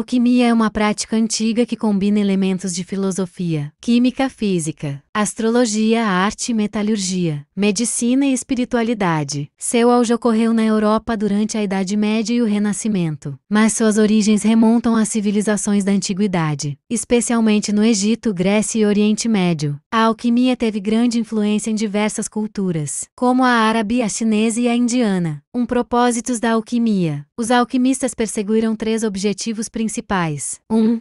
alquimia é uma prática antiga que combina elementos de filosofia, química física, Astrologia, arte e metalurgia, medicina e espiritualidade. Seu auge ocorreu na Europa durante a Idade Média e o Renascimento, mas suas origens remontam às civilizações da Antiguidade, especialmente no Egito, Grécia e Oriente Médio. A alquimia teve grande influência em diversas culturas, como a árabe, a chinesa e a indiana. Um propósitos da alquimia. Os alquimistas perseguiram três objetivos principais. 1. Um,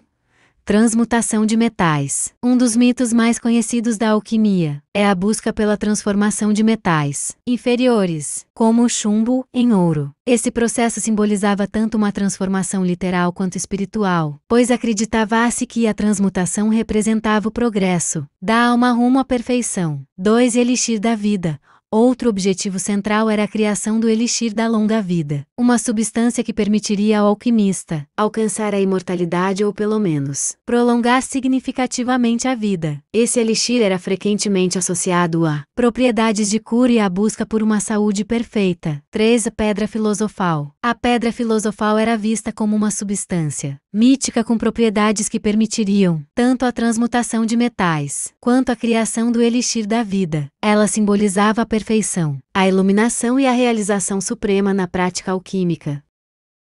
Transmutação de metais. Um dos mitos mais conhecidos da alquimia é a busca pela transformação de metais inferiores, como o chumbo, em ouro. Esse processo simbolizava tanto uma transformação literal quanto espiritual, pois acreditava-se que a transmutação representava o progresso da alma rumo à perfeição. 2. Elixir da vida Outro objetivo central era a criação do elixir da longa vida, uma substância que permitiria ao alquimista alcançar a imortalidade ou, pelo menos, prolongar significativamente a vida. Esse elixir era frequentemente associado a propriedades de cura e à busca por uma saúde perfeita. 3. Pedra filosofal. A pedra filosofal era vista como uma substância mítica com propriedades que permitiriam tanto a transmutação de metais quanto a criação do elixir da vida. Ela simbolizava a perfeição, a iluminação e a realização suprema na prática alquímica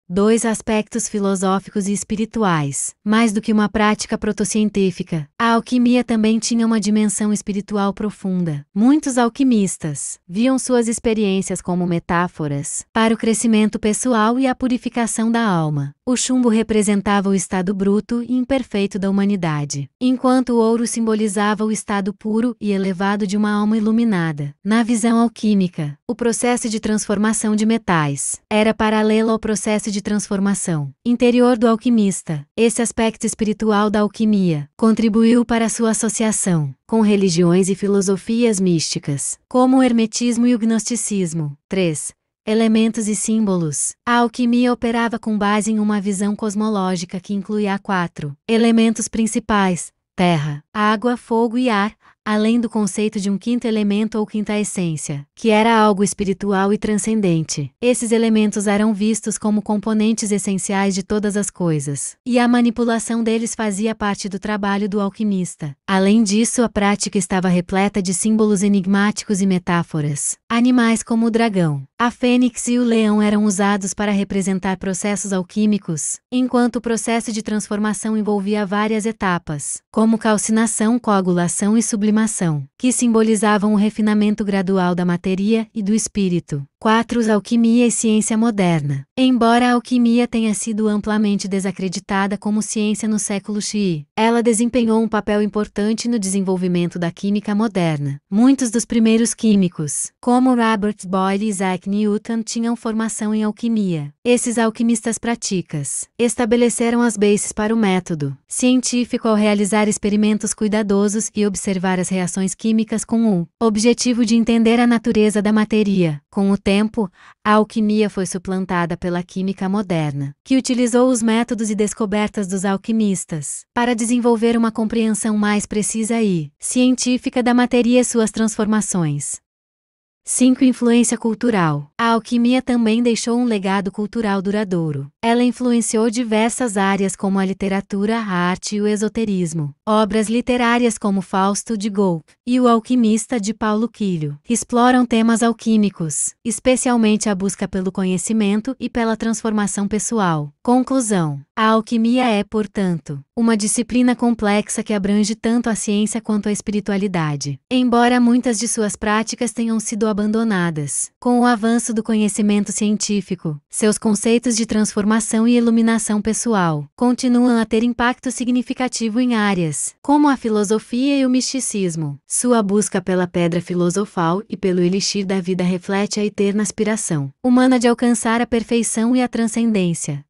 dois aspectos filosóficos e espirituais. Mais do que uma prática protocientífica, a alquimia também tinha uma dimensão espiritual profunda. Muitos alquimistas viam suas experiências como metáforas para o crescimento pessoal e a purificação da alma. O chumbo representava o estado bruto e imperfeito da humanidade, enquanto o ouro simbolizava o estado puro e elevado de uma alma iluminada. Na visão alquímica, o processo de transformação de metais era paralelo ao processo de de transformação interior do alquimista. Esse aspecto espiritual da alquimia contribuiu para sua associação com religiões e filosofias místicas, como o hermetismo e o gnosticismo. 3 elementos e símbolos. A alquimia operava com base em uma visão cosmológica que incluía quatro elementos principais: terra, água, fogo e ar, além do conceito de um quinto elemento ou quinta essência, que era algo espiritual e transcendente. Esses elementos eram vistos como componentes essenciais de todas as coisas, e a manipulação deles fazia parte do trabalho do alquimista. Além disso, a prática estava repleta de símbolos enigmáticos e metáforas. Animais como o dragão, a fênix e o leão eram usados para representar processos alquímicos, enquanto o processo de transformação envolvia várias etapas, como calcinação, coagulação e sublimação, que simbolizavam o refinamento gradual da matéria e do espírito. 4. Alquimia e ciência moderna. Embora a alquimia tenha sido amplamente desacreditada como ciência no século XI, ela desempenhou um papel importante no desenvolvimento da química moderna. Muitos dos primeiros químicos, como Robert Boyle e Isaac Newton, tinham formação em alquimia. Esses alquimistas práticas estabeleceram as bases para o método científico ao realizar experimentos cuidadosos e observar as reações químicas com o objetivo de entender a natureza da matéria. Com o tempo, tempo, a alquimia foi suplantada pela química moderna, que utilizou os métodos e descobertas dos alquimistas para desenvolver uma compreensão mais precisa e científica da matéria e suas transformações. 5. Influência cultural. A alquimia também deixou um legado cultural duradouro. Ela influenciou diversas áreas como a literatura, a arte e o esoterismo. Obras literárias como Fausto de Gaulle e O Alquimista de Paulo Quilho exploram temas alquímicos, especialmente a busca pelo conhecimento e pela transformação pessoal. Conclusão a alquimia é, portanto, uma disciplina complexa que abrange tanto a ciência quanto a espiritualidade. Embora muitas de suas práticas tenham sido abandonadas, com o avanço do conhecimento científico, seus conceitos de transformação e iluminação pessoal continuam a ter impacto significativo em áreas como a filosofia e o misticismo. Sua busca pela pedra filosofal e pelo elixir da vida reflete a eterna aspiração humana de alcançar a perfeição e a transcendência